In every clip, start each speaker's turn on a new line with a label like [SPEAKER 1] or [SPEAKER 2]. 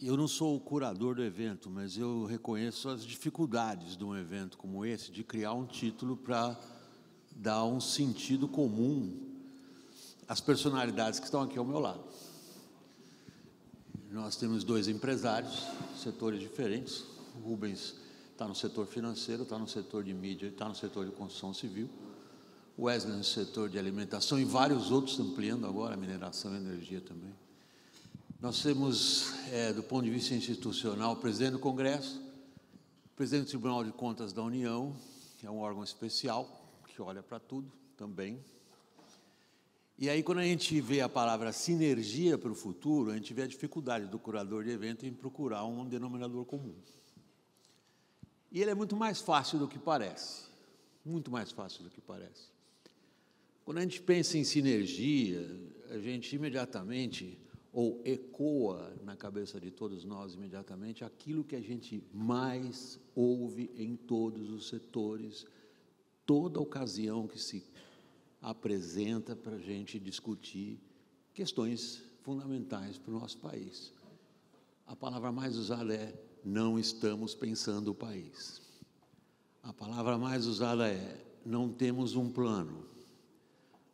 [SPEAKER 1] Eu não sou o curador do evento, mas eu reconheço as dificuldades de um evento como esse de criar um título para dar um sentido comum às personalidades que estão aqui ao meu lado. Nós temos dois empresários, setores diferentes. O Rubens está no setor financeiro, está no setor de mídia, está no setor de construção civil. Wesley no setor de alimentação e vários outros ampliando agora a mineração e a energia também. Nós temos, é, do ponto de vista institucional, o presidente do Congresso, o presidente do Tribunal de Contas da União, que é um órgão especial, que olha para tudo também. E aí, quando a gente vê a palavra sinergia para o futuro, a gente vê a dificuldade do curador de evento em procurar um denominador comum. E ele é muito mais fácil do que parece. Muito mais fácil do que parece. Quando a gente pensa em sinergia, a gente imediatamente ou ecoa na cabeça de todos nós imediatamente aquilo que a gente mais ouve em todos os setores, toda ocasião que se apresenta para a gente discutir questões fundamentais para o nosso país. A palavra mais usada é não estamos pensando o país. A palavra mais usada é não temos um plano.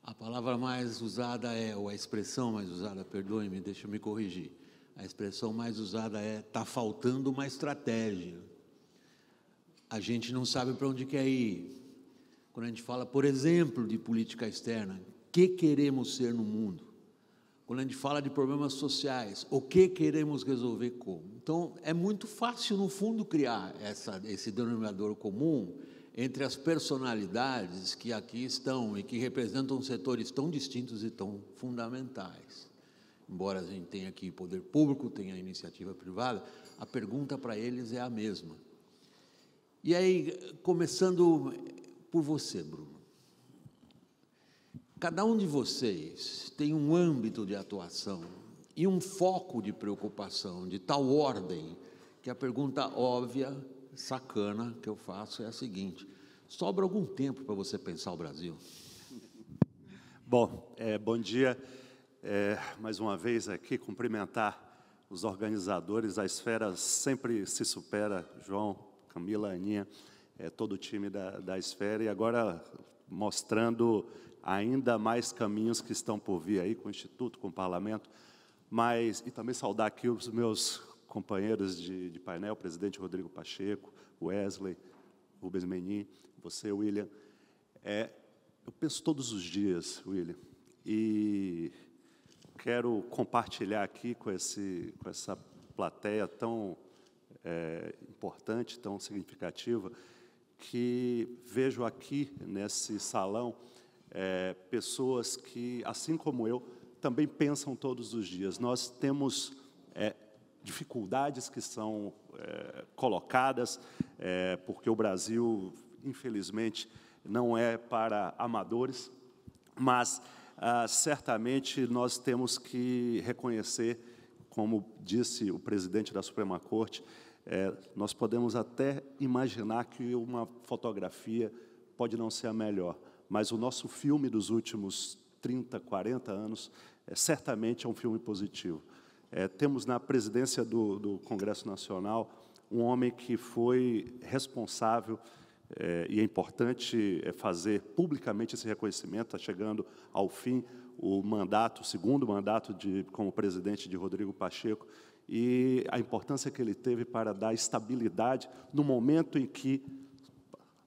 [SPEAKER 1] A palavra mais usada é, ou a expressão mais usada, perdoe-me, deixa eu me corrigir. A expressão mais usada é: está faltando uma estratégia. A gente não sabe para onde quer ir. Quando a gente fala, por exemplo, de política externa, o que queremos ser no mundo? Quando a gente fala de problemas sociais, o que queremos resolver como? Então, é muito fácil, no fundo, criar essa, esse denominador comum entre as personalidades que aqui estão e que representam setores tão distintos e tão fundamentais. Embora a gente tenha aqui poder público, tenha iniciativa privada, a pergunta para eles é a mesma. E aí, começando por você, Bruno. Cada um de vocês tem um âmbito de atuação e um foco de preocupação de tal ordem que a pergunta óbvia sacana que eu faço é a seguinte: sobra algum tempo para você pensar o Brasil? Bom, é,
[SPEAKER 2] bom dia. É, mais uma vez aqui, cumprimentar os organizadores. A esfera sempre se supera, João, Camila, Aninha, é, todo o time da, da esfera. E agora mostrando ainda mais caminhos que estão por vir aí, com o Instituto, com o Parlamento. Mas, e também saudar aqui os meus companheiros de, de painel, presidente Rodrigo Pacheco, Wesley, Rubens Menin, você, William. É, eu penso todos os dias, William, e quero compartilhar aqui com, esse, com essa plateia tão é, importante, tão significativa, que vejo aqui nesse salão é, pessoas que, assim como eu, também pensam todos os dias. Nós temos dificuldades que são é, colocadas, é, porque o Brasil, infelizmente, não é para amadores, mas ah, certamente nós temos que reconhecer, como disse o presidente da Suprema Corte, é, nós podemos até imaginar que uma fotografia pode não ser a melhor, mas o nosso filme dos últimos 30, 40 anos é, certamente é um filme positivo. É, temos na presidência do, do, Congresso Nacional um homem que foi responsável, é, e é importante é, fazer publicamente esse reconhecimento, está chegando ao fim o mandato, o segundo mandato de, como presidente de Rodrigo Pacheco, e a importância que ele teve para dar estabilidade no momento em que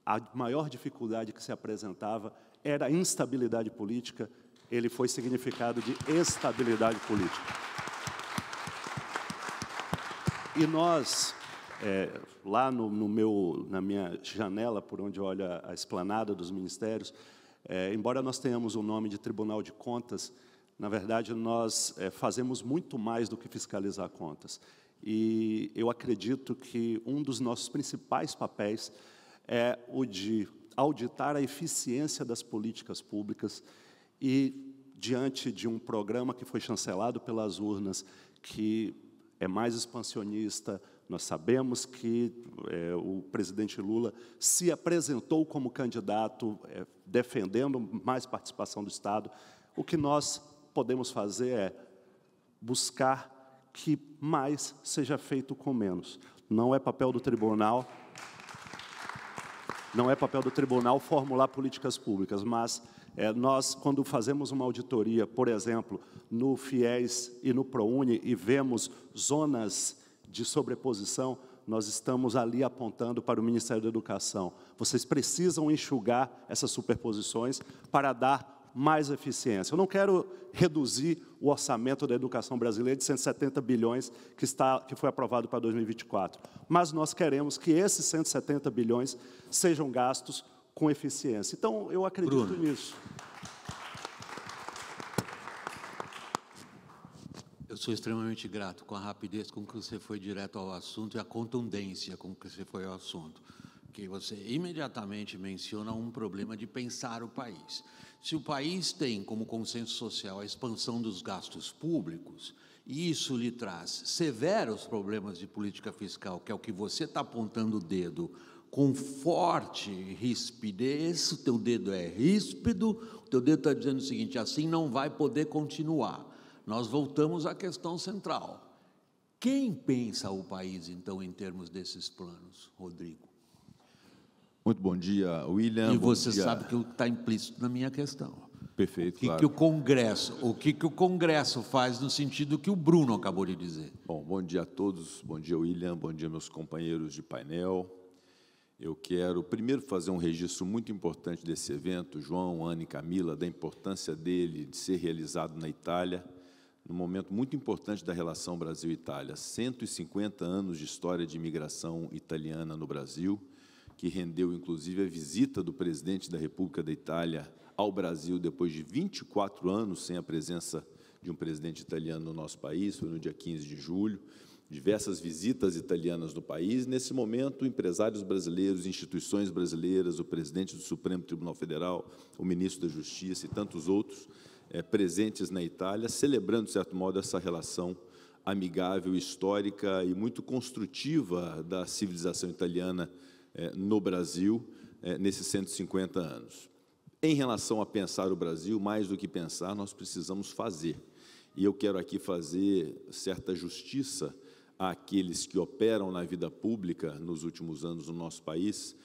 [SPEAKER 2] a maior dificuldade que se apresentava era a instabilidade política, ele foi significado de estabilidade política. E nós, é, lá no, no, meu, na minha janela, por onde olha a esplanada dos ministérios, é, embora nós tenhamos o nome de Tribunal de Contas, na verdade, nós é, fazemos muito mais do que fiscalizar contas. E eu acredito que um dos nossos principais papéis é o de auditar a eficiência das políticas públicas e, diante de um programa que foi chancelado pelas urnas, que é mais expansionista. Nós sabemos que é, o presidente Lula se apresentou como candidato é, defendendo mais participação do Estado. O que nós podemos fazer é buscar que mais seja feito com menos. Não é papel do tribunal, não é papel do tribunal formular políticas públicas, mas é, nós, quando fazemos uma auditoria, por exemplo, no FIES e no ProUni, e vemos zonas de sobreposição, nós estamos ali apontando para o Ministério da Educação. Vocês precisam enxugar essas superposições para dar mais eficiência. Eu não quero reduzir o orçamento da educação brasileira de 170 bilhões que, está, que foi aprovado para 2024, mas nós queremos que esses 170 bilhões sejam gastos com eficiência. Então, eu acredito Bruno. nisso.
[SPEAKER 1] Eu sou extremamente grato com a rapidez com que você foi direto ao assunto e a contundência com que você foi ao assunto. Que você imediatamente menciona um problema de pensar o país. Se o país tem como consenso social a expansão dos gastos públicos, e isso lhe traz severos problemas de política fiscal, que é o que você está apontando o dedo com forte rispidez, o teu dedo é ríspido, o teu dedo está dizendo o seguinte: assim não vai poder continuar. Nós voltamos à questão central. Quem pensa o país, então, em termos desses planos, Rodrigo? Muito bom dia, William. E você dia. sabe que está implícito na minha questão. Perfeito. O que, claro. que o Congresso, o que, que o Congresso faz no sentido que o Bruno acabou de dizer? Bom, bom dia a todos.
[SPEAKER 3] Bom dia, William. Bom dia, meus companheiros de painel. Eu quero primeiro fazer um registro muito importante desse evento, João, Ana e Camila, da importância dele de ser realizado na Itália, num momento muito importante da relação Brasil-Itália. 150 anos de história de imigração italiana no Brasil, que rendeu inclusive a visita do presidente da República da Itália ao Brasil depois de 24 anos sem a presença de um presidente italiano no nosso país, foi no dia 15 de julho diversas visitas italianas no país. Nesse momento, empresários brasileiros, instituições brasileiras, o presidente do Supremo Tribunal Federal, o ministro da Justiça e tantos outros é, presentes na Itália, celebrando, de certo modo, essa relação amigável, histórica e muito construtiva da civilização italiana é, no Brasil é, nesses 150 anos. Em relação a pensar o Brasil, mais do que pensar, nós precisamos fazer. E eu quero aqui fazer certa justiça àqueles que operam na vida pública nos últimos anos no nosso país,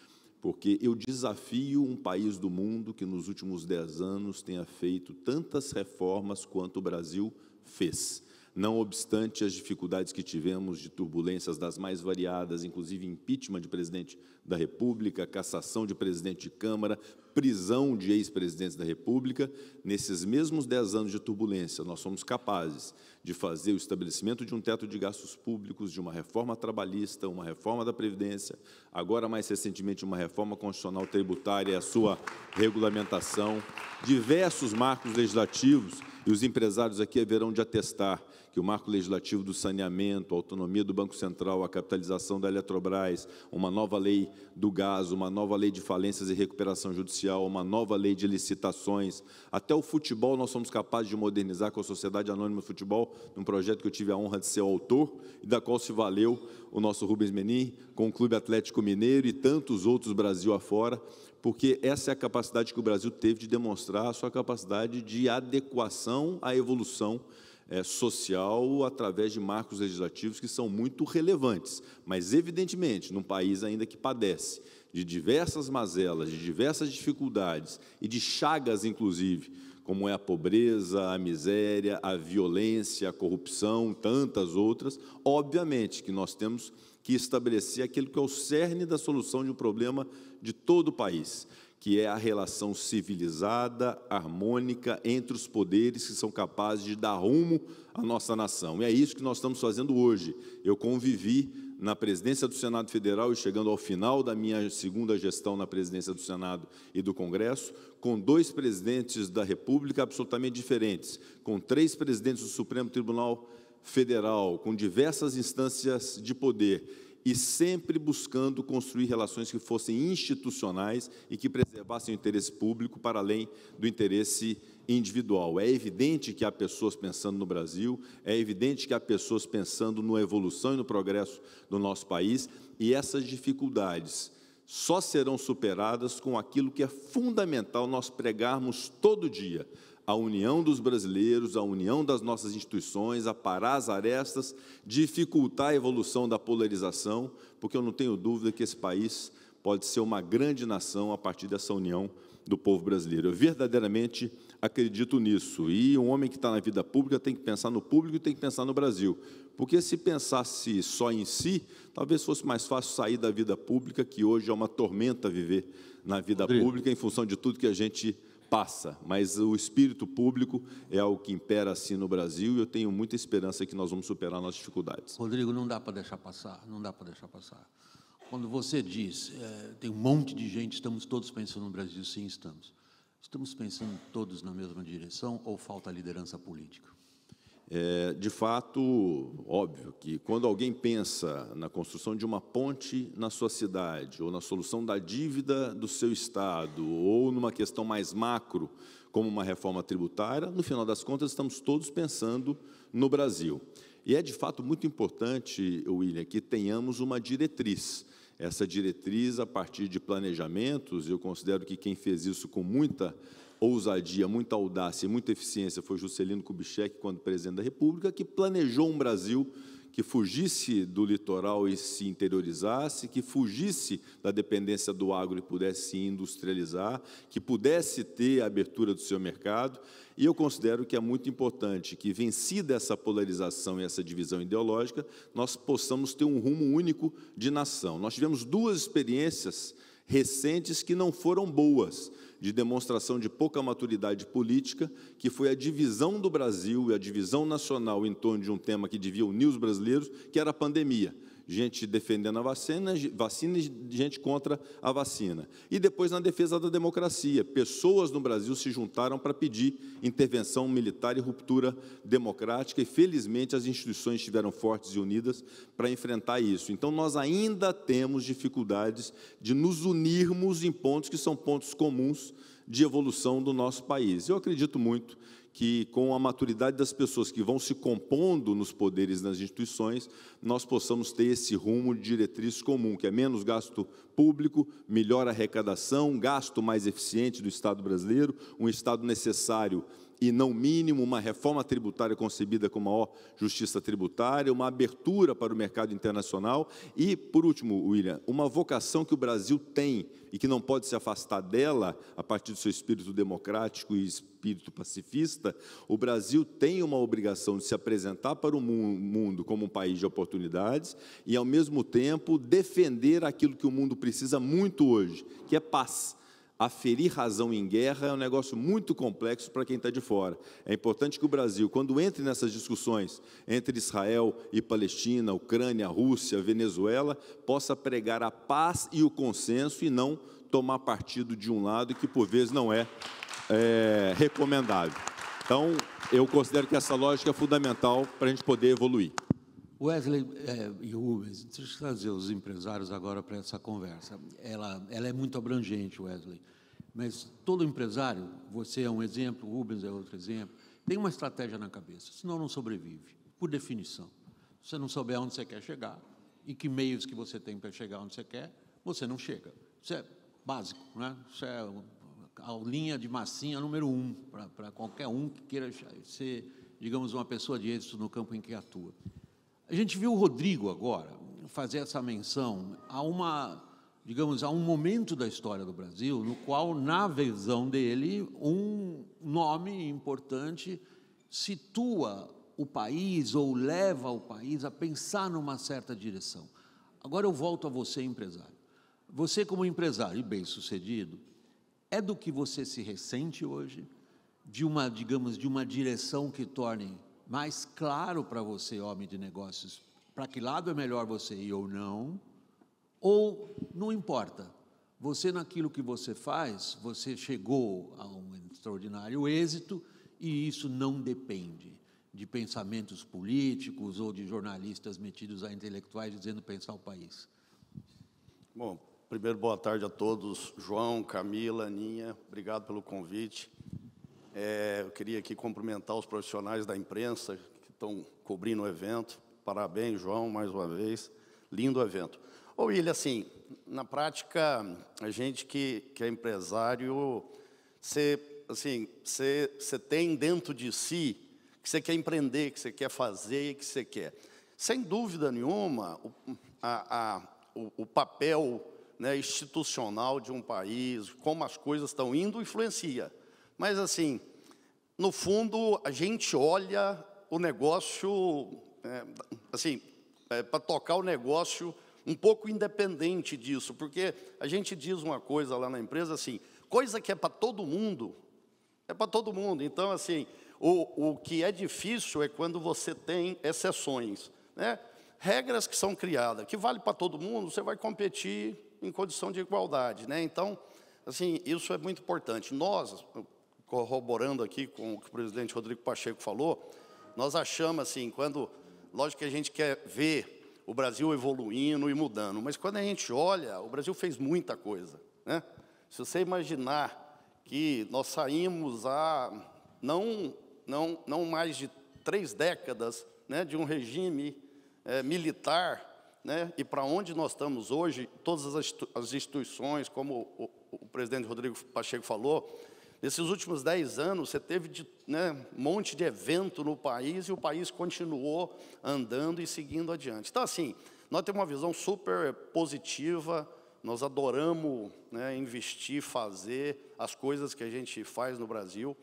[SPEAKER 3] porque eu desafio um país do mundo que nos últimos dez anos tenha feito tantas reformas quanto o Brasil fez. Não obstante as dificuldades que tivemos de turbulências das mais variadas, inclusive impeachment de presidente da República, cassação de presidente de Câmara, prisão de ex-presidentes da República, nesses mesmos dez anos de turbulência, nós somos capazes de fazer o estabelecimento de um teto de gastos públicos, de uma reforma trabalhista, uma reforma da Previdência, agora mais recentemente uma reforma constitucional tributária e a sua regulamentação, diversos marcos legislativos, e os empresários aqui haverão de atestar que o marco legislativo do saneamento, a autonomia do Banco Central, a capitalização da Eletrobras, uma nova lei do gás, uma nova lei de falências e recuperação judicial, uma nova lei de licitações, até o futebol nós somos capazes de modernizar com a Sociedade Anônima do Futebol, num projeto que eu tive a honra de ser autor e da qual se valeu o nosso Rubens Menin, com o Clube Atlético Mineiro e tantos outros Brasil afora, porque essa é a capacidade que o Brasil teve de demonstrar a sua capacidade de adequação à evolução é, social através de marcos legislativos que são muito relevantes. Mas, evidentemente, num país ainda que padece de diversas mazelas, de diversas dificuldades e de chagas, inclusive, como é a pobreza, a miséria, a violência, a corrupção, tantas outras, obviamente que nós temos que estabelecer aquilo que é o cerne da solução de um problema de todo o país que é a relação civilizada, harmônica entre os poderes que são capazes de dar rumo à nossa nação. E é isso que nós estamos fazendo hoje. Eu convivi na presidência do Senado Federal e chegando ao final da minha segunda gestão na presidência do Senado e do Congresso, com dois presidentes da República absolutamente diferentes, com três presidentes do Supremo Tribunal Federal, com diversas instâncias de poder e sempre buscando construir relações que fossem institucionais e que preservassem o interesse público para além do interesse individual. É evidente que há pessoas pensando no Brasil, é evidente que há pessoas pensando na evolução e no progresso do nosso país, e essas dificuldades só serão superadas com aquilo que é fundamental nós pregarmos todo dia, a união dos brasileiros, a união das nossas instituições, a parar as arestas, dificultar a evolução da polarização, porque eu não tenho dúvida que esse país pode ser uma grande nação a partir dessa união do povo brasileiro. Eu verdadeiramente acredito nisso. E um homem que está na vida pública tem que pensar no público e tem que pensar no Brasil. Porque se pensasse só em si, talvez fosse mais fácil sair da vida pública, que hoje é uma tormenta viver na vida Rodrigo. pública, em função de tudo que a gente passa, mas o espírito público é algo que impera assim no Brasil e eu tenho muita esperança que nós vamos superar nossas dificuldades.
[SPEAKER 1] Rodrigo, não dá para deixar passar, não dá para deixar passar. Quando você diz, é, tem um monte de gente, estamos todos pensando no Brasil, sim, estamos. Estamos pensando todos na mesma direção ou falta liderança política?
[SPEAKER 3] É, de fato, óbvio que quando alguém pensa na construção de uma ponte na sua cidade, ou na solução da dívida do seu Estado, ou numa questão mais macro, como uma reforma tributária, no final das contas, estamos todos pensando no Brasil. E é de fato muito importante, William, que tenhamos uma diretriz. Essa diretriz a partir de planejamentos, eu considero que quem fez isso com muita ousadia, muita audácia e muita eficiência foi Juscelino Kubitschek, quando presidente da República, que planejou um Brasil que fugisse do litoral e se interiorizasse, que fugisse da dependência do agro e pudesse se industrializar, que pudesse ter a abertura do seu mercado. E eu considero que é muito importante que, vencida essa polarização e essa divisão ideológica, nós possamos ter um rumo único de nação. Nós tivemos duas experiências recentes que não foram boas de demonstração de pouca maturidade política, que foi a divisão do Brasil e a divisão nacional em torno de um tema que devia unir os brasileiros, que era a pandemia gente defendendo a vacina, vacina e gente contra a vacina. E depois, na defesa da democracia, pessoas no Brasil se juntaram para pedir intervenção militar e ruptura democrática, e felizmente as instituições estiveram fortes e unidas para enfrentar isso. Então, nós ainda temos dificuldades de nos unirmos em pontos que são pontos comuns de evolução do nosso país. Eu acredito muito que, com a maturidade das pessoas que vão se compondo nos poderes nas instituições, nós possamos ter esse rumo de diretriz comum, que é menos gasto público, melhor arrecadação, gasto mais eficiente do Estado brasileiro, um Estado necessário e não mínimo, uma reforma tributária concebida com maior justiça tributária, uma abertura para o mercado internacional e, por último, William, uma vocação que o Brasil tem e que não pode se afastar dela a partir do seu espírito democrático e espírito pacifista, o Brasil tem uma obrigação de se apresentar para o mundo como um país de oportunidades e, ao mesmo tempo, defender aquilo que o mundo precisa muito hoje, que é paz Aferir razão em guerra é um negócio muito complexo para quem está de fora. É importante que o Brasil, quando entre nessas discussões entre Israel e Palestina, Ucrânia, Rússia, Venezuela, possa pregar a paz e o consenso e não tomar partido de um lado que, por vezes, não é, é recomendável. Então, eu considero que essa lógica é fundamental para a gente poder evoluir.
[SPEAKER 1] Wesley é, e Rubens, deixa eu trazer os empresários agora para essa conversa. Ela, ela é muito abrangente, Wesley, mas todo empresário, você é um exemplo, Rubens é outro exemplo, tem uma estratégia na cabeça, senão não sobrevive, por definição. Se você não souber onde você quer chegar e que meios que você tem para chegar onde você quer, você não chega. Isso é básico, né? isso é a linha de massinha número um para qualquer um que queira ser, digamos, uma pessoa de êxito no campo em que atua. A gente viu o Rodrigo agora fazer essa menção a uma, digamos, a um momento da história do Brasil no qual, na visão dele, um nome importante situa o país ou leva o país a pensar numa certa direção. Agora eu volto a você, empresário. Você, como empresário bem-sucedido, é do que você se ressente hoje de uma, digamos, de uma direção que torne mais claro para você, homem de negócios, para que lado é melhor você ir ou não, ou não importa. Você naquilo que você faz, você chegou a um extraordinário êxito e isso não depende de pensamentos políticos ou de jornalistas metidos a intelectuais dizendo pensar o país.
[SPEAKER 4] Bom, primeiro boa tarde a todos, João, Camila, Aninha, obrigado pelo convite. É, eu queria aqui cumprimentar os profissionais da imprensa que estão cobrindo o evento. Parabéns, João, mais uma vez. Lindo evento. Ô, William, assim, na prática, a gente que, que é empresário, você assim, você, tem dentro de si que você quer empreender, que você quer fazer, que você quer. Sem dúvida nenhuma, o, a, a, o, o papel né, institucional de um país, como as coisas estão indo, influencia. Mas assim, no fundo, a gente olha o negócio, é, assim, é, para tocar o negócio um pouco independente disso, porque a gente diz uma coisa lá na empresa assim, coisa que é para todo mundo, é para todo mundo. Então, assim, o, o que é difícil é quando você tem exceções, né? Regras que são criadas, que vale para todo mundo, você vai competir em condição de igualdade, né? Então, assim, isso é muito importante. Nós, corroborando aqui com o que o presidente Rodrigo Pacheco falou, nós achamos assim, quando, lógico que a gente quer ver o Brasil evoluindo e mudando, mas quando a gente olha, o Brasil fez muita coisa. Né? Se você imaginar que nós saímos há não, não, não mais de três décadas né, de um regime é, militar né? e para onde nós estamos hoje, todas as instituições, como o, o, o presidente Rodrigo Pacheco falou, Nesses últimos dez anos, você teve de, né, um monte de evento no país e o país continuou andando e seguindo adiante. Então, assim, nós temos uma visão super positiva, nós adoramos né, investir, fazer as coisas que a gente faz no Brasil.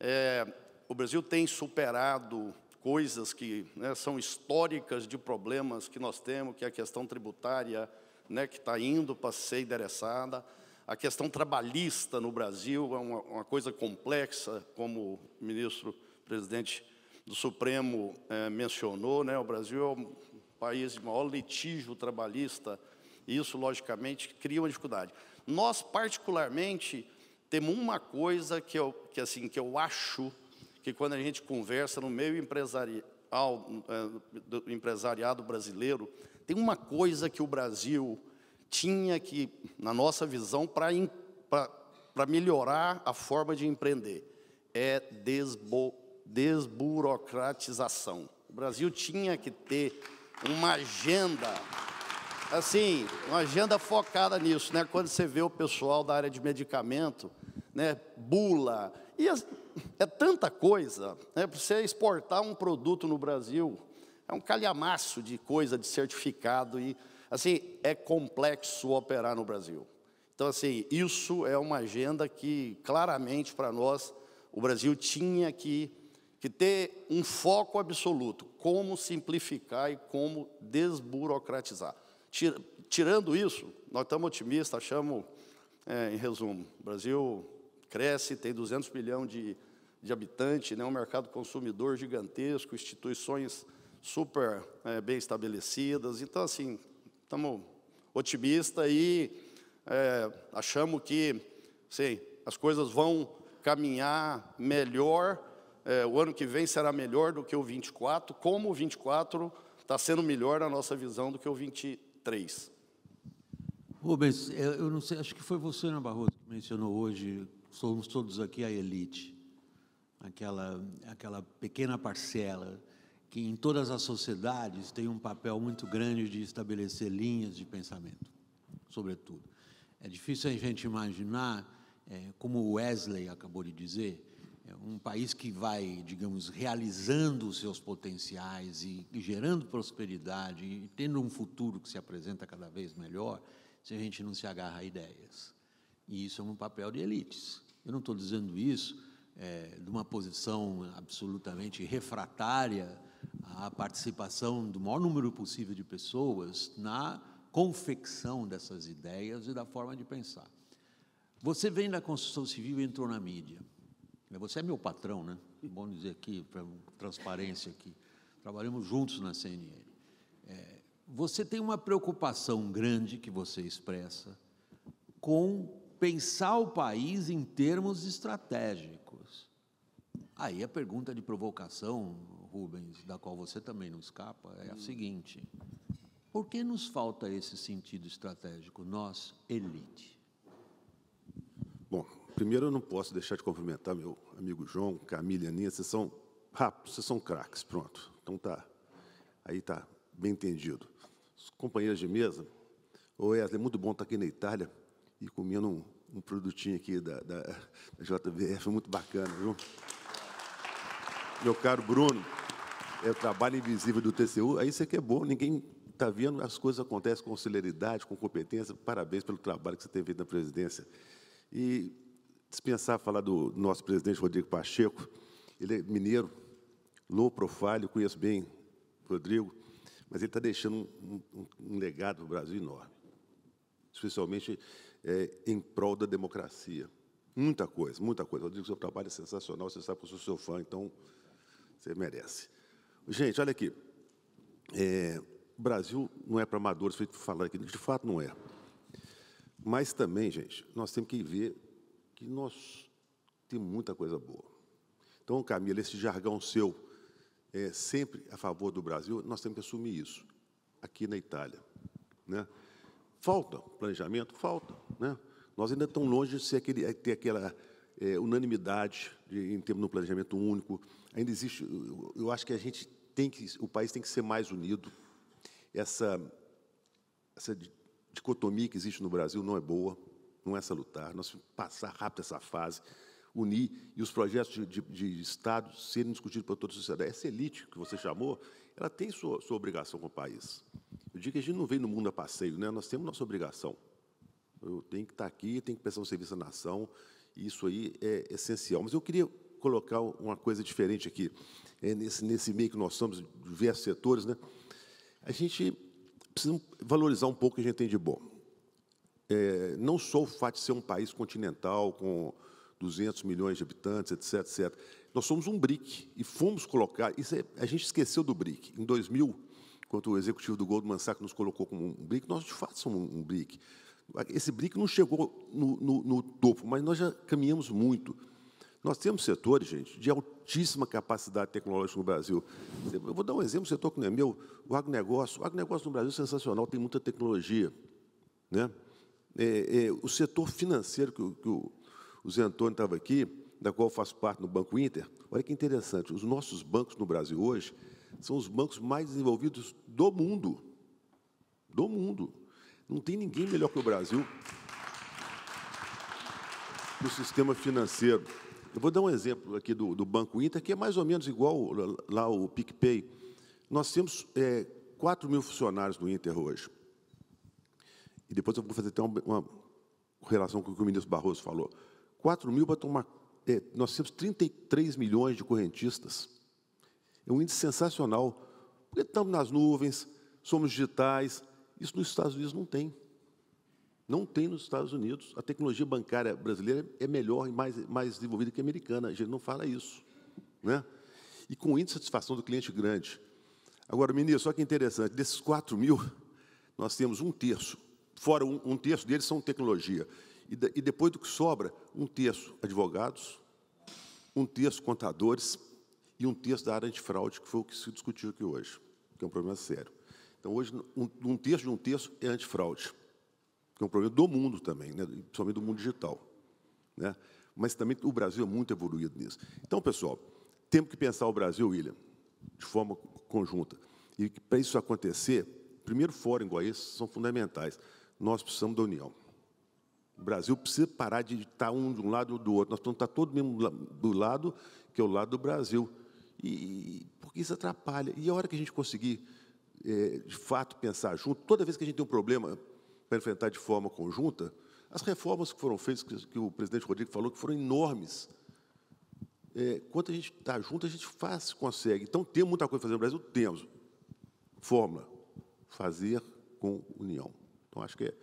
[SPEAKER 4] É, o Brasil tem superado coisas que né, são históricas de problemas que nós temos, que é a questão tributária, né, que está indo para ser endereçada a questão trabalhista no Brasil é uma, uma coisa complexa, como o ministro presidente do Supremo é, mencionou, né? o Brasil é o país de maior litígio trabalhista, e isso, logicamente, cria uma dificuldade. Nós, particularmente, temos uma coisa que eu, que, assim, que eu acho que quando a gente conversa no meio empresarial, eh, do empresariado brasileiro, tem uma coisa que o Brasil tinha que, na nossa visão, para melhorar a forma de empreender, é desbo, desburocratização. O Brasil tinha que ter uma agenda, assim, uma agenda focada nisso, né? Quando você vê o pessoal da área de medicamento, né, bula, e as, é tanta coisa, né? Para você exportar um produto no Brasil, é um calhamaço de coisa, de certificado e Assim, é complexo operar no Brasil. Então, assim, isso é uma agenda que, claramente, para nós, o Brasil tinha que, que ter um foco absoluto, como simplificar e como desburocratizar. Tirando isso, nós estamos otimistas, achamos, é, em resumo, o Brasil cresce, tem 200 bilhões de, de habitantes, né, um mercado consumidor gigantesco, instituições super é, bem estabelecidas. Então, assim, estamos otimistas e é, achamos que sim, as coisas vão caminhar melhor, é, o ano que vem será melhor do que o 24, como o 24 está sendo melhor na nossa visão do que o 23.
[SPEAKER 1] Rubens, eu não sei, acho que foi você, Ana né, Barroso, que mencionou hoje, somos todos aqui a elite, aquela, aquela pequena parcela que em todas as sociedades tem um papel muito grande de estabelecer linhas de pensamento, sobretudo. É difícil a gente imaginar, é, como Wesley acabou de dizer, é um país que vai, digamos, realizando os seus potenciais e, e gerando prosperidade e tendo um futuro que se apresenta cada vez melhor, se a gente não se agarra a ideias. E isso é um papel de elites. Eu não estou dizendo isso é, de uma posição absolutamente refratária a participação do maior número possível de pessoas na confecção dessas ideias e da forma de pensar. Você vem da construção civil e entrou na mídia. Você é meu patrão, né? Bom dizer aqui, para transparência aqui. Trabalhamos juntos na CNN. É, você tem uma preocupação grande que você expressa com pensar o país em termos estratégicos. Aí a é pergunta de provocação, Rubens, da qual você também não escapa, é a hum. seguinte: por que nos falta esse sentido estratégico, nós, elite?
[SPEAKER 5] Bom, primeiro eu não posso deixar de cumprimentar meu amigo João, Camila e Aninha, vocês são rápidos, vocês são craques, pronto. Então tá, aí tá bem entendido. Os companheiros de mesa, o Wesley, é muito bom estar tá aqui na Itália e comendo um, um produtinho aqui da, da, da JBF, muito bacana, viu? Meu caro Bruno, é o trabalho invisível do TCU, aí você que é bom, ninguém está vendo, as coisas acontecem com celeridade, com competência. Parabéns pelo trabalho que você tem feito na presidência. E dispensar falar do nosso presidente Rodrigo Pacheco, ele é mineiro, low profile, conheço bem Rodrigo, mas ele está deixando um, um, um legado para o Brasil enorme, especialmente é, em prol da democracia. Muita coisa, muita coisa. Rodrigo, seu trabalho é sensacional, você sabe que eu sou seu fã, então você merece. Gente, olha aqui. É, o Brasil não é para amadores, foi falar aqui, de fato não é. Mas também, gente, nós temos que ver que nós temos muita coisa boa. Então, Camila, esse jargão seu, é sempre a favor do Brasil, nós temos que assumir isso, aqui na Itália. Né? Falta planejamento? Falta. Né? Nós ainda estamos longe de ser aquele, ter aquela é, unanimidade de, em termos de um planejamento único. Ainda existe, eu acho que a gente tem que, o país tem que ser mais unido. Essa, essa dicotomia que existe no Brasil não é boa, não é salutar. Nós passar rápido essa fase, unir e os projetos de, de, de Estado serem discutidos por toda a sociedade. Essa elite que você chamou, ela tem sua, sua obrigação com o país. Eu digo que a gente não vem no mundo a passeio, né? nós temos nossa obrigação. Eu tenho que estar aqui, tenho que prestar um serviço à nação, e isso aí é essencial. Mas eu queria colocar uma coisa diferente aqui. É nesse, nesse meio que nós somos, diversos setores, né? a gente precisa valorizar um pouco o que a gente tem de bom. É, não só o fato de ser um país continental, com 200 milhões de habitantes, etc, etc. Nós somos um BRIC e fomos colocar... Isso é, a gente esqueceu do BRIC. Em 2000, quando o executivo do Goldman Sachs nos colocou como um BRIC, nós de fato somos um, BRIC. Esse BRIC não chegou no, no, no topo, mas nós já caminhamos muito. Nós temos setores, gente, de altíssima capacidade tecnológica no Brasil. Eu vou dar um exemplo, um setor que não é meu, o agronegócio. O agronegócio no Brasil é sensacional, tem muita tecnologia. Né? É, é, o setor financeiro, que, que o, o Zé Antônio estava aqui, da qual eu faço parte no Banco Inter, olha que interessante, os nossos bancos no Brasil hoje são os bancos mais desenvolvidos do mundo. Do mundo. Não tem ninguém melhor que o Brasil no sistema financeiro. Eu vou dar um exemplo aqui do, do Banco Inter, que é mais ou menos igual lá o PicPay. Nós temos é, 4 mil funcionários do Inter hoje. E depois eu vou fazer até uma, uma relação com o que o ministro Barroso falou. 4 mil para tomar. É, nós temos 33 milhões de correntistas. É um índice sensacional. Porque estamos nas nuvens, somos digitais. Isso nos Estados Unidos não tem. Não tem nos Estados Unidos. A tecnologia bancária brasileira é melhor e mais, mais desenvolvida que a americana. A gente não fala isso. Né? E com índice de satisfação do cliente grande. Agora, ministro, só que interessante, desses 4 mil, nós temos um terço. Fora um, um terço deles são tecnologia. E, de, e depois do que sobra, um terço advogados, um terço contadores e um terço da área antifraude, que foi o que se discutiu aqui hoje, que é um problema sério. Então, hoje, um, um terço de um terço é antifraude que é um problema do mundo também, né? principalmente do mundo digital. Né? Mas também o Brasil é muito evoluído nisso. Então, pessoal, temos que pensar o Brasil, William, de forma conjunta. E para isso acontecer, primeiro fora em Goiás são fundamentais. Nós precisamos da união. O Brasil precisa parar de estar um de um lado ou do outro. Nós precisamos estar todo mesmo do lado, que é o lado do Brasil. E, porque isso atrapalha. E a hora que a gente conseguir, é, de fato, pensar junto, toda vez que a gente tem um problema, para enfrentar de forma conjunta as reformas que foram feitas, que, que o presidente Rodrigo falou, que foram enormes. É, quando a gente está junto, a gente faz, consegue. Então, tem muita coisa a fazer no Brasil? Temos. Fórmula, fazer
[SPEAKER 1] com união. Então, acho que é,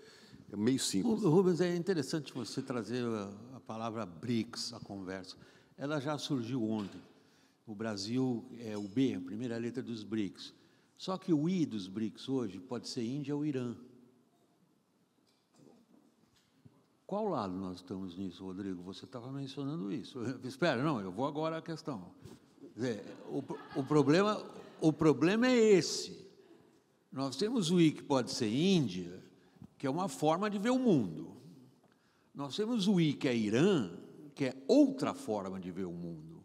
[SPEAKER 1] é meio simples. Rubens, é interessante você trazer a, a palavra BRICS à conversa. Ela já surgiu ontem. O Brasil é o B, a primeira letra dos BRICS. Só que o I dos BRICS hoje pode ser Índia ou Irã. Qual lado nós estamos nisso, Rodrigo? Você estava mencionando isso. Espera, não, eu vou agora à questão. o, o, problema, o problema é esse. Nós temos o I que pode ser Índia, que é uma forma de ver o mundo. Nós temos o I que é Irã, que é outra forma de ver o mundo.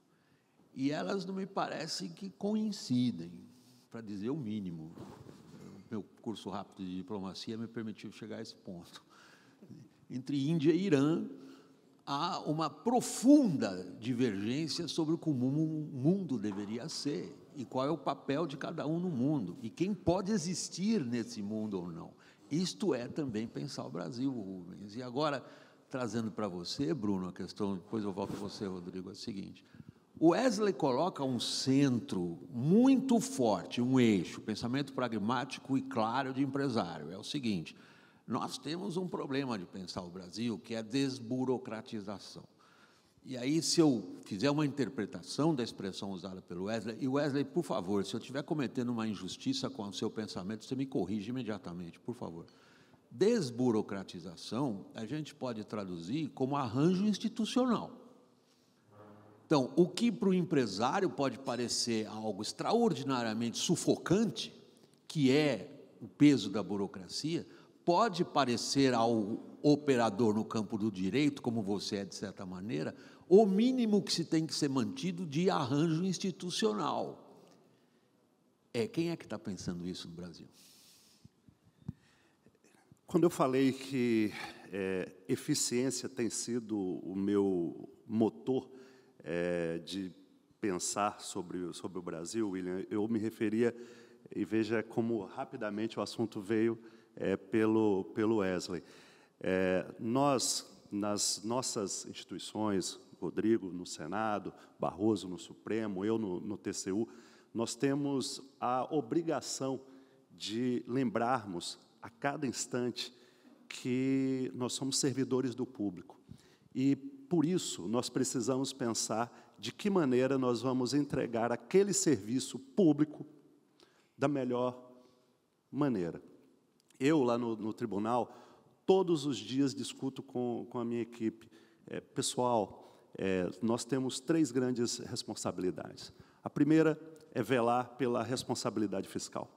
[SPEAKER 1] E elas não me parecem que coincidem, para dizer o mínimo. Meu curso rápido de diplomacia me permitiu chegar a esse ponto entre Índia e Irã, há uma profunda divergência sobre como o mundo deveria ser e qual é o papel de cada um no mundo e quem pode existir nesse mundo ou não. Isto é também pensar o Brasil, Rubens. E agora, trazendo para você, Bruno, a questão, depois eu volto para você, Rodrigo, é o seguinte. O Wesley coloca um centro muito forte, um eixo, pensamento pragmático e claro de empresário. É o seguinte: nós temos um problema de pensar o Brasil, que é a desburocratização. E aí, se eu fizer uma interpretação da expressão usada pelo Wesley, e Wesley, por favor, se eu estiver cometendo uma injustiça com o seu pensamento, você me corrige imediatamente, por favor. Desburocratização, a gente pode traduzir como arranjo institucional. Então, o que para o empresário pode parecer algo extraordinariamente sufocante, que é o peso da burocracia, pode parecer ao operador no campo do direito, como você é de certa maneira, o mínimo que se tem que ser mantido de arranjo institucional. É quem é que está pensando isso no Brasil?
[SPEAKER 2] Quando eu falei que é, eficiência tem sido o meu motor é, de pensar sobre, sobre o Brasil, William, eu me referia, e veja como rapidamente o assunto veio é, pelo, pelo Wesley. É, nós, nas nossas instituições, Rodrigo no Senado, Barroso no Supremo, eu no, no TCU, nós temos a obrigação de lembrarmos a cada instante que nós somos servidores do público. E, por isso, nós precisamos pensar de que maneira nós vamos entregar aquele serviço público da melhor maneira. Eu, lá no, no tribunal, todos os dias discuto com, com a minha equipe. É, pessoal, é, nós temos três grandes responsabilidades. A primeira é velar pela responsabilidade fiscal.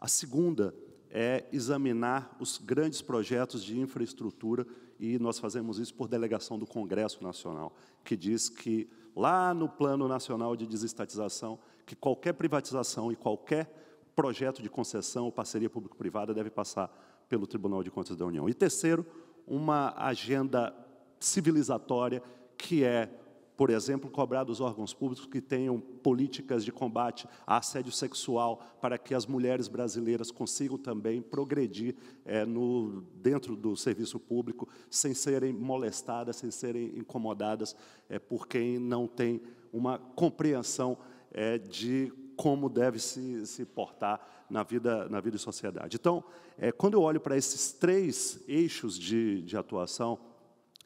[SPEAKER 2] A segunda é examinar os grandes projetos de infraestrutura, e nós fazemos isso por delegação do Congresso Nacional, que diz que, lá no Plano Nacional de Desestatização, que qualquer privatização e qualquer projeto de concessão ou parceria público-privada deve passar pelo Tribunal de Contas da União. E terceiro, uma agenda civilizatória que é, por exemplo, cobrar dos órgãos públicos que tenham políticas de combate a assédio sexual para que as mulheres brasileiras consigam também progredir é, no, dentro do serviço público sem serem molestadas, sem serem incomodadas é, por quem não tem uma compreensão é, de como deve se, se portar na vida, na vida e sociedade. Então, é, quando eu olho para esses três eixos de, de atuação,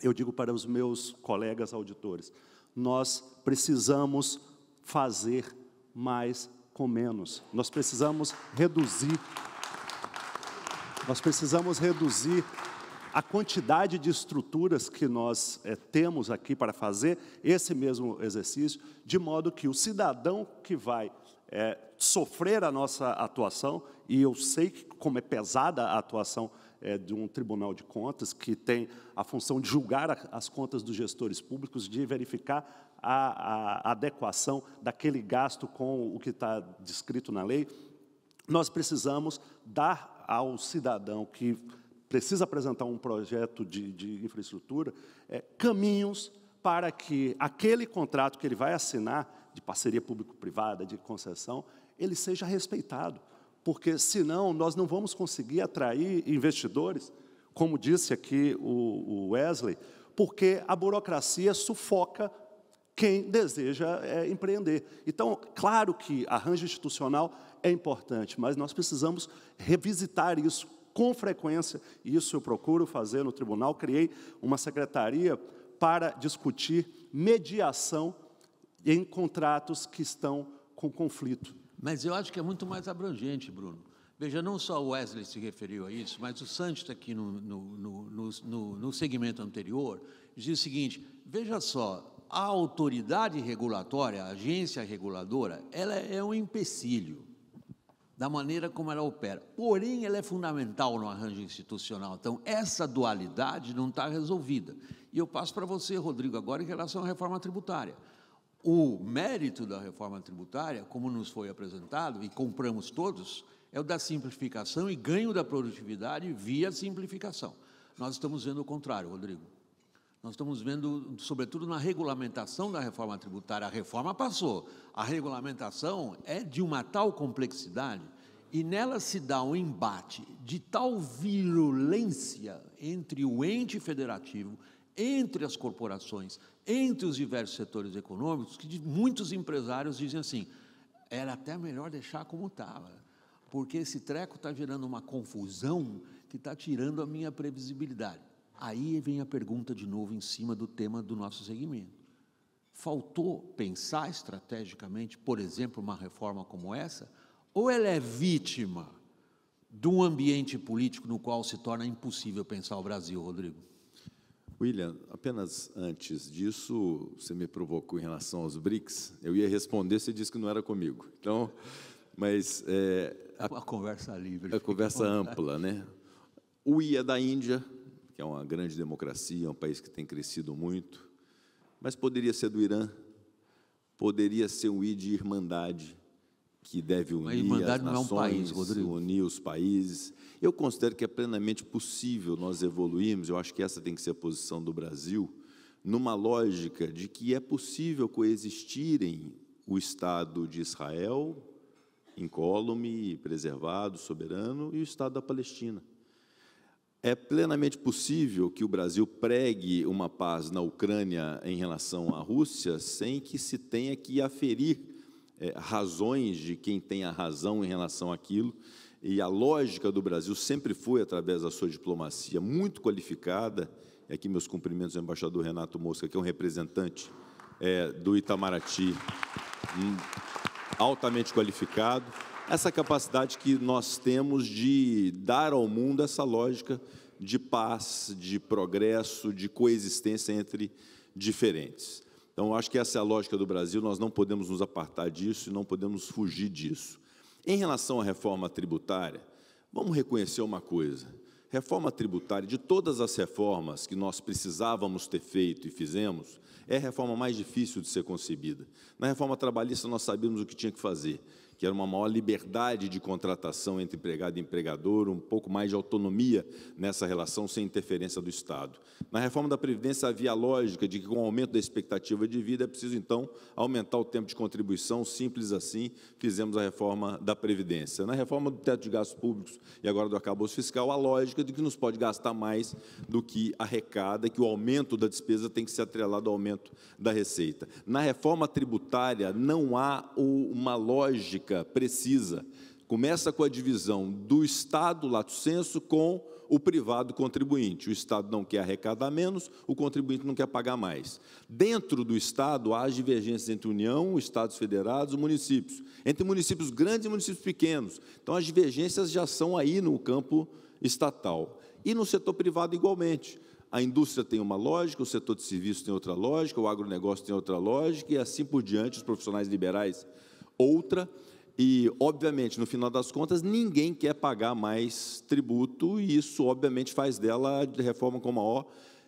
[SPEAKER 2] eu digo para os meus colegas auditores: nós precisamos fazer mais com menos, nós precisamos reduzir, nós precisamos reduzir a quantidade de estruturas que nós é, temos aqui para fazer esse mesmo exercício, de modo que o cidadão que vai é, sofrer a nossa atuação, e eu sei que, como é pesada a atuação é, de um tribunal de contas, que tem a função de julgar a, as contas dos gestores públicos, de verificar a, a, adequação daquele gasto com o que está descrito na lei, nós precisamos dar ao cidadão que precisa apresentar um projeto de, de infraestrutura é, caminhos para que aquele contrato que ele vai assinar de parceria público-privada, de concessão, ele seja respeitado, porque senão nós não vamos conseguir atrair investidores, como disse aqui o, Wesley, porque a burocracia sufoca quem deseja é, empreender. Então, claro que arranjo institucional é importante, mas nós precisamos revisitar isso com frequência, e isso eu procuro fazer no tribunal. Criei uma secretaria para discutir mediação em contratos que estão
[SPEAKER 1] com conflito. Mas eu acho que é muito mais abrangente, Bruno. Veja, não só o Wesley se referiu a isso, mas o Santos aqui no, no, no, no segmento anterior diz o seguinte: veja só, a autoridade regulatória, a agência reguladora, ela é um empecilho da maneira como ela opera. Porém, ela é fundamental no arranjo institucional. Então, essa dualidade não está resolvida. E eu passo para você, Rodrigo, agora em relação à reforma tributária. O mérito da reforma tributária, como nos foi apresentado e compramos todos, é o da simplificação e ganho da produtividade via simplificação. Nós estamos vendo o contrário, Rodrigo. Nós estamos vendo, sobretudo na regulamentação da reforma tributária, a reforma passou. A regulamentação é de uma tal complexidade e nela se dá um embate de tal virulência entre o ente federativo, entre as corporações, entre os diversos setores econômicos, que muitos empresários dizem assim: era até melhor deixar como estava, porque esse treco está gerando uma confusão que está tirando a minha previsibilidade. Aí vem a pergunta de novo em cima do tema do nosso segmento. Faltou pensar estrategicamente, por exemplo, uma reforma como essa? Ou ela é vítima de um ambiente político no qual se torna impossível pensar o Brasil, Rodrigo? William, apenas
[SPEAKER 3] antes disso, você me provocou em relação aos BRICS. Eu ia responder, você disse que não era comigo. Então, mas é, a, a conversa livre, a conversa ampla, né? O IA é da Índia, que é uma grande democracia, é um país que tem crescido muito, mas poderia ser do Irã, poderia ser um I de irmandade, que deve unir as nações, é um país, unir os países. Eu considero que é plenamente possível nós evoluirmos, eu acho que essa tem que ser a posição do Brasil, numa lógica de que é possível coexistirem o Estado de Israel, incólume, preservado, soberano, e o Estado da Palestina. É plenamente possível que o Brasil pregue uma paz na Ucrânia em relação à Rússia sem que se tenha que aferir é, razões de quem tem a razão em relação àquilo. E a lógica do Brasil sempre foi, através da sua diplomacia muito qualificada, e aqui meus cumprimentos ao embaixador Renato Mosca, que é um representante é, do Itamaraty, hum, altamente qualificado, essa capacidade que nós temos de dar ao mundo essa lógica de paz, de progresso, de coexistência entre diferentes. Então, acho que essa é a lógica do Brasil, nós não podemos nos apartar disso e não podemos fugir disso. Em relação à reforma tributária, vamos reconhecer uma coisa: reforma tributária, de todas as reformas que nós precisávamos ter feito e fizemos, é a reforma mais difícil de ser concebida. Na reforma trabalhista, nós sabíamos o que tinha que fazer que era uma maior liberdade de contratação entre empregado e empregador, um pouco mais de autonomia nessa relação sem interferência do Estado. Na reforma da Previdência havia a lógica de que, com o aumento da expectativa de vida, é preciso, então, aumentar o tempo de contribuição, simples assim, fizemos a reforma da Previdência. Na reforma do teto de gastos públicos e agora do acabouço fiscal, a lógica de que nos pode gastar mais do que arrecada, que o aumento da despesa tem que ser atrelado ao aumento da receita. Na reforma tributária, não há uma lógica lógica precisa. Começa com a divisão do Estado, lato senso, com o privado contribuinte. O Estado não quer arrecadar menos, o contribuinte não quer pagar mais. Dentro do Estado, há divergências entre União, Estados federados e municípios, entre municípios grandes e municípios pequenos. Então, as divergências já são aí no campo estatal. E no setor privado, igualmente. A indústria tem uma lógica, o setor de serviços tem outra lógica, o agronegócio tem outra lógica, e assim por diante, os profissionais liberais, outra. E, obviamente, no final das contas, ninguém quer pagar mais tributo, e isso, obviamente, faz dela, de reforma com a maior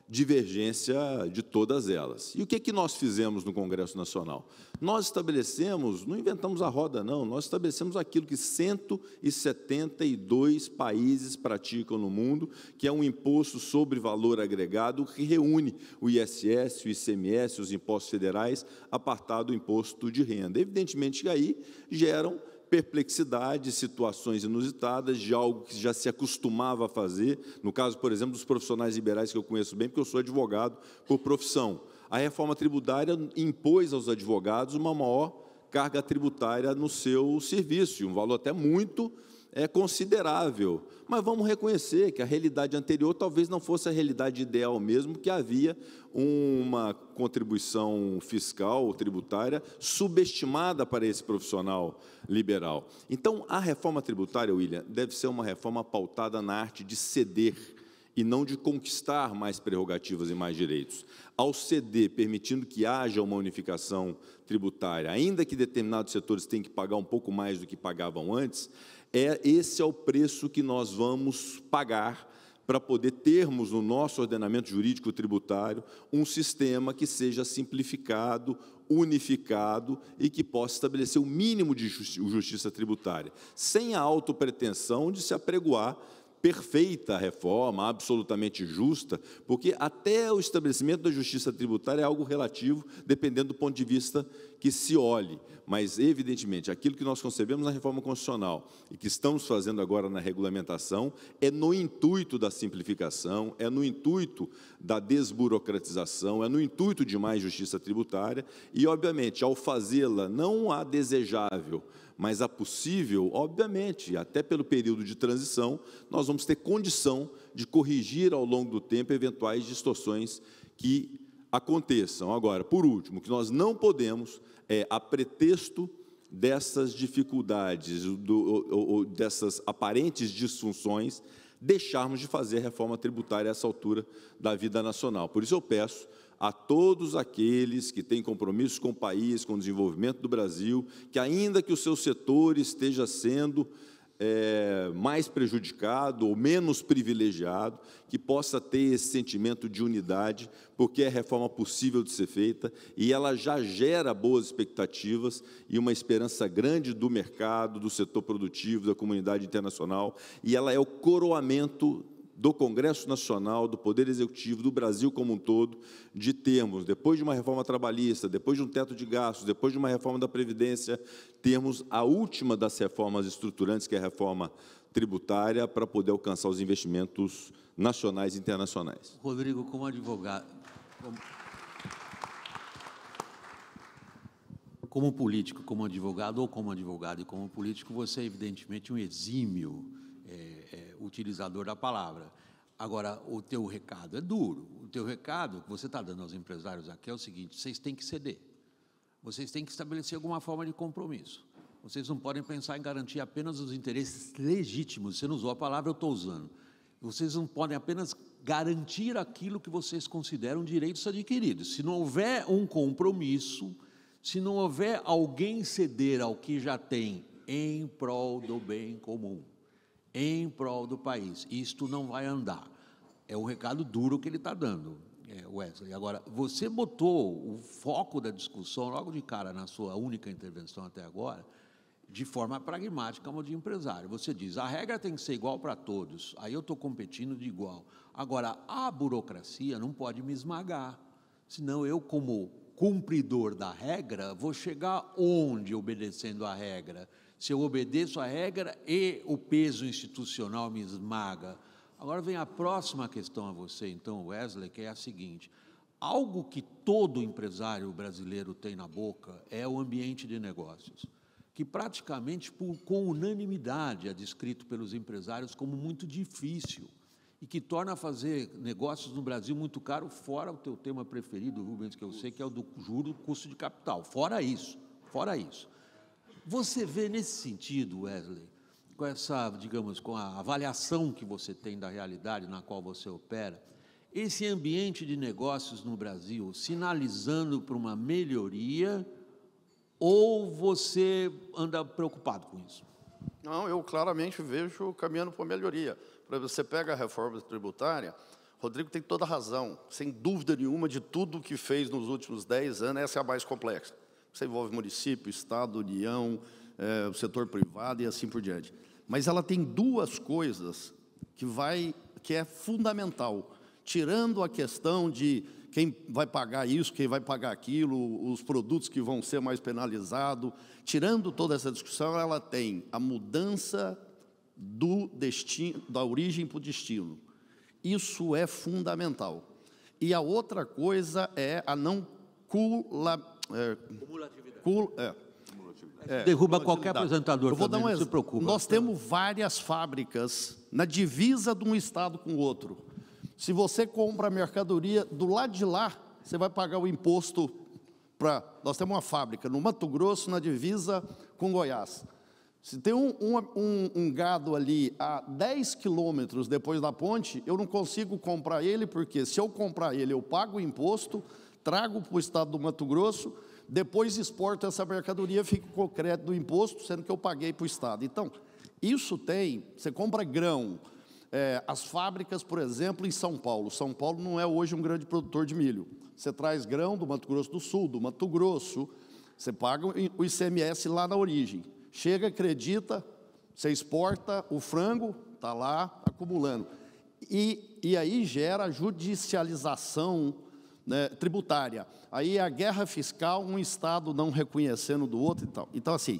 [SPEAKER 3] divergência de todas elas. E o que, é que nós fizemos no Congresso Nacional? Nós estabelecemos, não inventamos a roda, não, nós estabelecemos aquilo que 172 países praticam no mundo, que é um imposto sobre valor agregado que reúne o ISS, o ICMS, os impostos federais, apartado do imposto de renda. Evidentemente que aí geram perplexidades, situações inusitadas, de algo que já se acostumava a fazer. No caso, por exemplo, dos profissionais liberais que eu conheço bem, porque eu sou advogado por profissão. A reforma tributária impôs aos advogados uma maior carga tributária no seu serviço, um valor até muito é considerável. Mas vamos reconhecer que a realidade anterior talvez não fosse a realidade ideal mesmo, que havia uma contribuição fiscal tributária subestimada para esse profissional liberal. Então, a reforma tributária, William, deve ser uma reforma pautada na arte de ceder e não de conquistar mais prerrogativas e mais direitos. Ao ceder, permitindo que haja uma unificação tributária, ainda que determinados setores tenham que pagar um pouco mais do que pagavam antes, é esse é o preço que nós vamos pagar para poder termos no nosso ordenamento jurídico tributário um sistema que seja simplificado, unificado e que possa estabelecer o mínimo de justiça tributária, sem a autopretensão de se apregoar perfeita reforma, absolutamente justa, porque até o estabelecimento da justiça tributária é algo relativo, dependendo do ponto de vista que se olhe. Mas, evidentemente, aquilo que nós concebemos na reforma constitucional e que estamos fazendo agora na regulamentação é no intuito da simplificação, é no intuito da desburocratização, é no intuito de mais justiça tributária e, obviamente, ao fazê-la não há desejável mas a possível, obviamente, até pelo período de transição, nós vamos ter condição de corrigir ao longo do tempo eventuais distorções que aconteçam. Agora, por último, que nós não podemos é a pretexto dessas dificuldades, do, ou, ou dessas aparentes disfunções, deixarmos de fazer a reforma tributária a essa altura da vida nacional. Por isso eu peço a todos aqueles que têm compromissos com o país, com o desenvolvimento do Brasil, que ainda que o seu setor esteja sendo é, mais prejudicado ou menos privilegiado, que possa ter esse sentimento de unidade, porque é reforma possível de ser feita e ela já gera boas expectativas e uma esperança grande do mercado, do setor produtivo, da comunidade internacional, e ela é o coroamento do Congresso Nacional, do Poder Executivo, do Brasil como um todo, de termos, depois de uma reforma trabalhista, depois de um teto de gastos, depois de uma reforma da Previdência, termos a última das reformas estruturantes, que é a reforma tributária, para poder alcançar os investimentos nacionais e internacionais.
[SPEAKER 1] Rodrigo, como advogado. Como... político, como advogado, ou como advogado e como político, você é evidentemente um exímio utilizador da palavra. Agora, o teu recado é duro. O teu recado que você está dando aos empresários aqui é o seguinte: vocês têm que ceder. Vocês têm que estabelecer alguma forma de compromisso. Vocês não podem pensar em garantir apenas os interesses legítimos. Você não usou a palavra, eu estou usando. Vocês não podem apenas garantir aquilo que vocês consideram direitos adquiridos. Se não houver um compromisso, se não houver alguém ceder ao que já tem em prol do bem comum, em prol do país. Isto não vai andar. É um recado duro que ele está dando, é, Wesley. Agora, você botou o foco da discussão logo de cara na sua única intervenção até agora, de forma pragmática, como de empresário. Você diz, a regra tem que ser igual para todos, aí eu estou competindo de igual. Agora, a burocracia não pode me esmagar, senão eu, como cumpridor da regra, vou chegar onde obedecendo a regra? Se eu obedeço à regra e o peso institucional me esmaga. Agora vem a próxima questão a você, então, Wesley, que é a seguinte: algo que todo empresário brasileiro tem na boca é o ambiente de negócios, que praticamente por, com unanimidade é descrito pelos empresários como muito difícil e que torna fazer negócios no Brasil muito caro, fora o teu tema preferido, Rubens, que eu sei que é o do juro, custo de capital. Fora isso, fora isso. Você vê nesse sentido, Wesley, com essa, digamos, com a avaliação que você tem da realidade na qual você opera, esse ambiente de negócios no Brasil sinalizando para uma melhoria ou você anda preocupado com isso? Não, eu claramente vejo caminhando para melhoria. você
[SPEAKER 4] pega a reforma tributária, Rodrigo tem toda a razão. Sem dúvida nenhuma, de tudo que fez nos últimos 10 anos, essa é a mais complexa. Isso envolve município, Estado, União, é, setor privado e assim por diante. Mas ela tem duas coisas que, vai, que é fundamental, tirando a questão de quem vai pagar isso, quem vai pagar aquilo, os produtos que vão ser mais penalizados, tirando toda essa discussão, ela tem a mudança do destino, da origem para o destino. Isso é fundamental. E a outra coisa é a não cula, é, Cumulatividade. Cul, é, é, derruba qualquer apresentador. Eu vou também, dar um se preocupa. Nós temos várias fábricas na divisa de um estado com o outro. Se você compra a mercadoria do lado de lá, você vai pagar o imposto para. Nós temos uma fábrica no Mato Grosso, na divisa com Goiás. Se tem um, um, um gado ali a 10 quilômetros depois da ponte, eu não consigo comprar ele, porque se eu comprar ele, eu pago o imposto, trago para o estado do Mato Grosso, depois exporto essa mercadoria, fico com o crédito do imposto, sendo que eu paguei para o estado. Então, isso tem, você compra grão, é, as fábricas, por exemplo, em São Paulo. São Paulo não é hoje um grande produtor de milho. Você traz grão do Mato Grosso do Sul, do Mato Grosso, você paga o ICMS lá na origem. Chega, acredita, você exporta o frango, está lá acumulando. E, e aí gera judicialização né, tributária. Aí a guerra fiscal, um Estado não reconhecendo do outro e tal. Então, assim,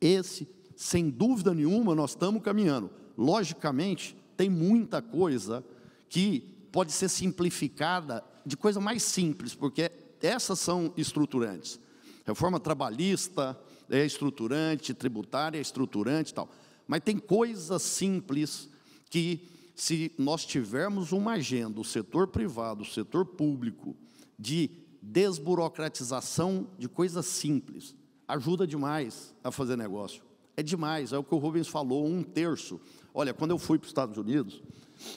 [SPEAKER 4] esse, sem dúvida nenhuma, nós estamos caminhando. Logicamente, tem muita coisa que pode ser simplificada de coisa mais simples, porque essas são estruturantes. Reforma trabalhista é estruturante, tributária é estruturante e tal. Mas tem coisas simples que se nós tivermos uma agenda, o setor privado, o setor público, de desburocratização de coisas simples, ajuda demais a fazer negócio. É demais, é o que o Rubens falou, um terço. Olha, quando eu fui para os Estados Unidos,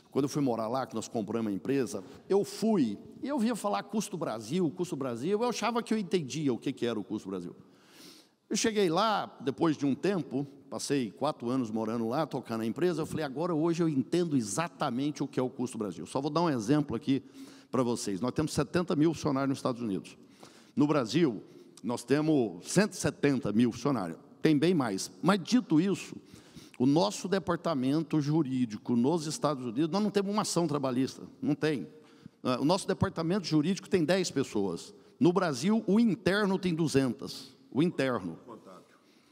[SPEAKER 4] quando eu fui morar lá, que nós compramos a empresa, eu fui e eu via falar custo Brasil, custo Brasil, eu achava que eu entendia o que, que era o custo Brasil. Eu cheguei lá, depois de um tempo, passei quatro anos morando lá, tocando a empresa, eu falei, agora hoje eu entendo exatamente o que é o custo Brasil. Só vou dar um exemplo aqui para vocês. Nós temos 70 mil funcionários nos Estados Unidos. No Brasil, nós temos 170 mil funcionários, tem bem mais. Mas, dito isso, o nosso departamento jurídico nos Estados Unidos, nós não temos uma ação trabalhista, não tem. Ah, o nosso departamento jurídico tem 10 pessoas. No Brasil, o interno tem 200. O interno.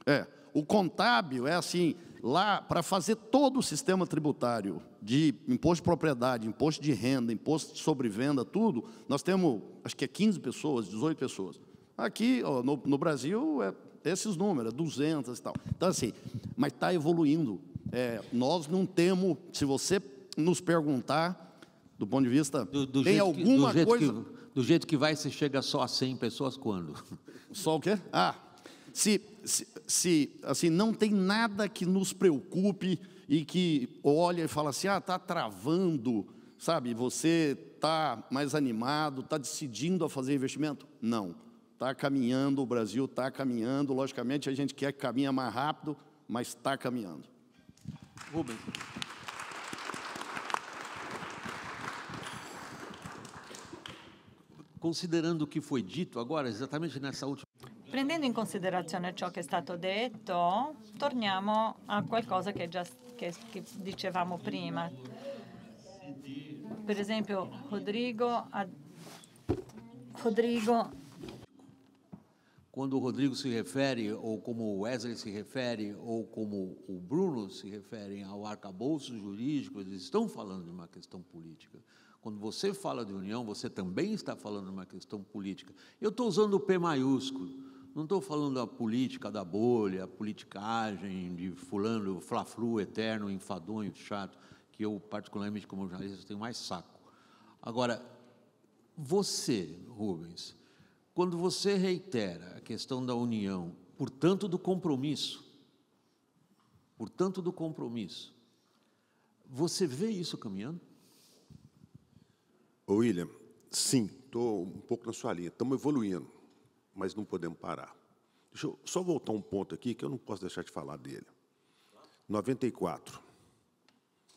[SPEAKER 4] É. O contábil é assim, lá para fazer todo o sistema tributário de imposto de propriedade, imposto de renda, imposto sobre venda, tudo, nós temos, acho que é 15 pessoas, 18 pessoas. Aqui, ó, no, no, Brasil, é esses números, 200 é e tal. Então, assim, mas está evoluindo. É, nós não temos, se você nos perguntar, do ponto de vista, do, do tem alguma que, do coisa... Que,
[SPEAKER 1] do jeito que vai, você chega só a 100 pessoas quando? Só o quê? Ah, se, se,
[SPEAKER 4] assim, não tem nada que nos preocupe e que olha e fala assim, ah, está travando, sabe? Você está mais animado, está decidindo a fazer investimento? Não. Está caminhando, o Brasil está caminhando, logicamente a gente quer que caminhe mais rápido, mas está caminhando. Rubens.
[SPEAKER 1] Considerando o que foi dito agora, exatamente nessa última
[SPEAKER 3] Prendendo in considerazione ciò che è stato detto,
[SPEAKER 4] torniamo a qualcosa che, già, che, che dicevamo prima. Per esempio, Rodrigo, Rodrigo
[SPEAKER 1] quando o Rodrigo se refere, ou como o Wesley se refere, ou como o Bruno se referem ao arcabouço jurídico, eles estão falando de uma questão política. Quando você fala de união, você também está falando de uma questão política. Eu estou usando o P maiúsculo, não estou falando da política da bolha, a politicagem de fulano, fla eterno, enfadonho, chato, que eu, particularmente, como jornalista, tenho mais saco. Agora, você, Rubens, quando você reitera a questão da união, portanto, do compromisso, portanto, do compromisso, você vê isso caminhando?
[SPEAKER 5] Ô William, sim, estou um pouco na sua linha. Estamos evoluindo mas não podemos parar. Deixa eu só voltar um ponto aqui que eu não posso deixar de falar dele. 94.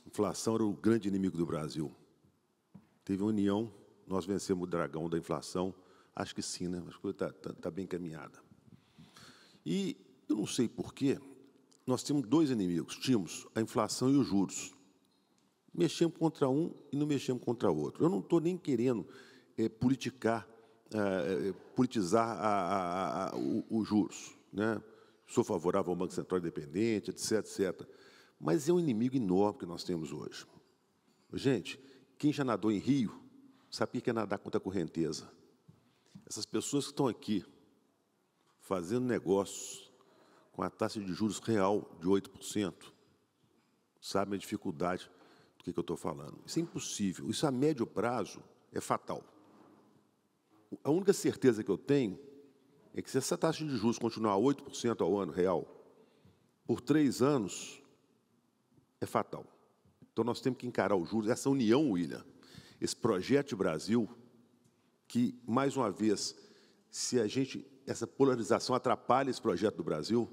[SPEAKER 5] Inflação era o grande inimigo do Brasil. Teve uma união, nós vencemos o dragão da inflação. Acho que sim, né? Acho que está tá, tá bem encaminhada. E eu não sei porquê, nós tínhamos dois inimigos. Tínhamos a inflação e os juros. Mexemos contra um e não mexemos contra o outro. Eu não estou nem querendo é, politicar é, é, politizar a, a, a, os juros. Né? Sou favorável ao Banco Central Independente, etc, etc. Mas é um inimigo enorme que nós temos hoje. Gente, quem já nadou em rio sabia que é nadar contra a correnteza. Essas pessoas que estão aqui fazendo negócios com a taxa de juros real de 8%, sabem a dificuldade do que, que eu estou falando. Isso é impossível. Isso a médio prazo é fatal a única certeza que eu tenho é que se essa taxa de juros continuar 8% ao ano real, por três anos, é fatal. Então nós temos que encarar os juros, essa união, William, esse projeto Brasil, que, mais uma vez, se a gente, essa polarização atrapalha esse projeto do Brasil,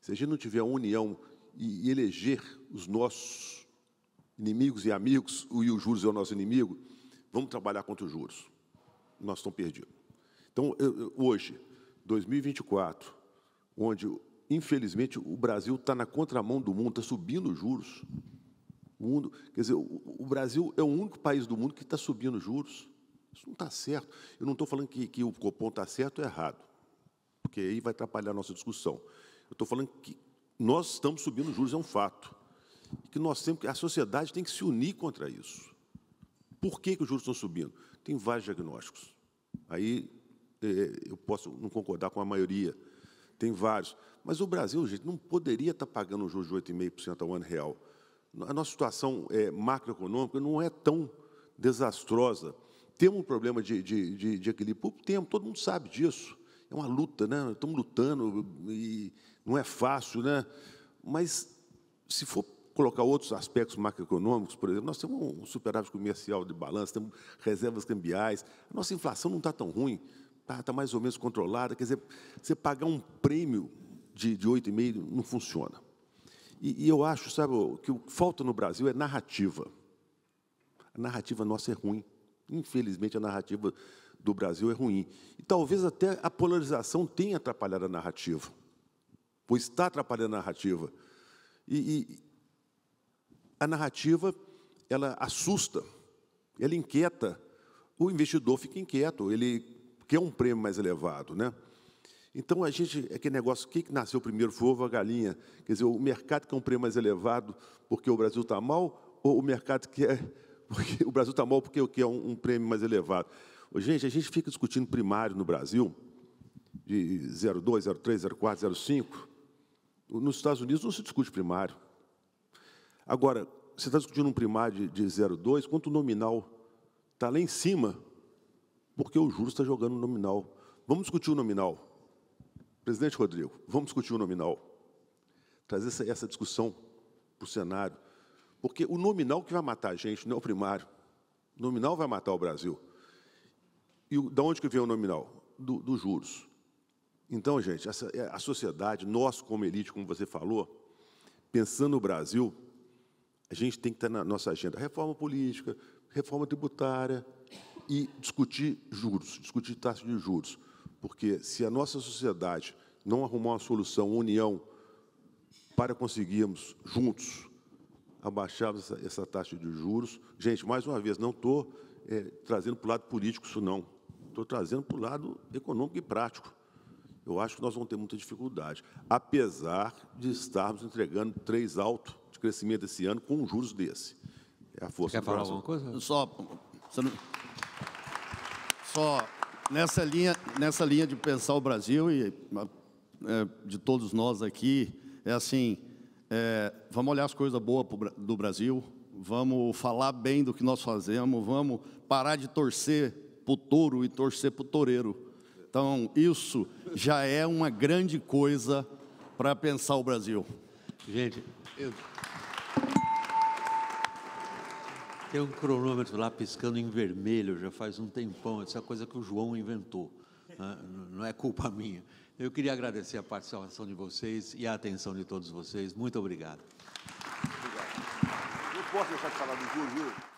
[SPEAKER 5] se a gente não tiver uma união e eleger os nossos inimigos e amigos, e o juros é o nosso inimigo, vamos trabalhar contra os juros nós estamos perdidos. Então, hoje, 2024, onde, infelizmente, o Brasil está na contramão do mundo, está subindo os juros. O mundo, quer dizer, o Brasil é o único país do mundo que está subindo juros. Isso não está certo. Eu não estou falando que, que o Copom está certo ou errado, porque aí vai atrapalhar a nossa discussão. Eu estou falando que nós estamos subindo juros, é um fato. E que nós temos, a sociedade tem que se unir contra isso. Por que, que os juros estão subindo? Tem vários diagnósticos. Aí é, eu posso não concordar com a maioria. Tem vários. Mas o Brasil, gente, não poderia estar tá pagando um juros de 8,5% ao ano real. A nossa situação é, macroeconômica não é tão desastrosa. Temos um problema de, de, de, de equilíbrio público? Temos, todo mundo sabe disso. É uma luta, né? estamos lutando e não é fácil, né? mas se for colocar outros aspectos macroeconômicos, por exemplo, nós temos um superávit comercial de balanço, temos reservas cambiais, a nossa inflação não está tão ruim, está tá mais ou menos controlada. Quer dizer, você pagar um prêmio de, de 8,5 não funciona. E, e, eu acho, sabe, que o que falta no Brasil é narrativa. A narrativa nossa é ruim. Infelizmente, a narrativa do Brasil é ruim. E talvez até a polarização tenha atrapalhado a narrativa, pois está atrapalhando a narrativa. E, a narrativa ela assusta, ela inquieta. O investidor fica inquieto, ele quer um prêmio mais elevado, né? Então a gente, é aquele negócio, quem que nasceu primeiro, foi ovo ou a galinha? Quer dizer, o mercado quer um prêmio mais elevado porque o Brasil está mal, ou o mercado quer porque o Brasil está mal porque quer um, um prêmio mais elevado? Gente, a gente fica discutindo primário no Brasil, de 02, 03, 04, 05. Nos Estados Unidos não se discute primário. Agora, você está discutindo um primário de, de 0,2, quanto o nominal está lá em cima, porque o juros está jogando o nominal. Vamos discutir o nominal. Presidente Rodrigo, vamos discutir o nominal. Trazer essa, essa discussão para o cenário. Porque o nominal que vai matar a gente, não é o primário. O nominal vai matar o Brasil. E o, da onde que vem o nominal? Do, dos juros. Então, gente, essa, é, a sociedade, nós como elite, como você falou, pensando no Brasil, a gente tem que ter na nossa agenda reforma política, reforma tributária e discutir juros, discutir taxa de juros. Porque se a nossa sociedade não arrumar uma solução, uma união, para conseguirmos juntos abaixar essa, essa, taxa de juros. Gente, mais uma vez, não estou eh, é, trazendo para o lado político isso, não. Estou trazendo para o lado econômico e prático. Eu acho que nós vamos ter muita dificuldade, apesar de estarmos entregando três altos crescimento esse ano com juros desse. É a força
[SPEAKER 4] Quer do falar alguma coisa? Só, não, só nessa, linha, nessa linha de pensar o Brasil e é, de todos nós aqui, é assim, é, vamos olhar as coisas boas do Brasil, vamos falar bem do que nós fazemos, vamos parar de torcer para o touro e torcer para o toureiro. Então, isso já é uma grande coisa para pensar o
[SPEAKER 1] Brasil. Gente, eu... Tem um cronômetro lá piscando em vermelho já faz um tempão, essa coisa que o João inventou. Né? Não é culpa minha. Eu queria agradecer a participação de vocês e a atenção de todos vocês. Muito obrigado.
[SPEAKER 5] obrigado. Não posso deixar de falar do Júlio.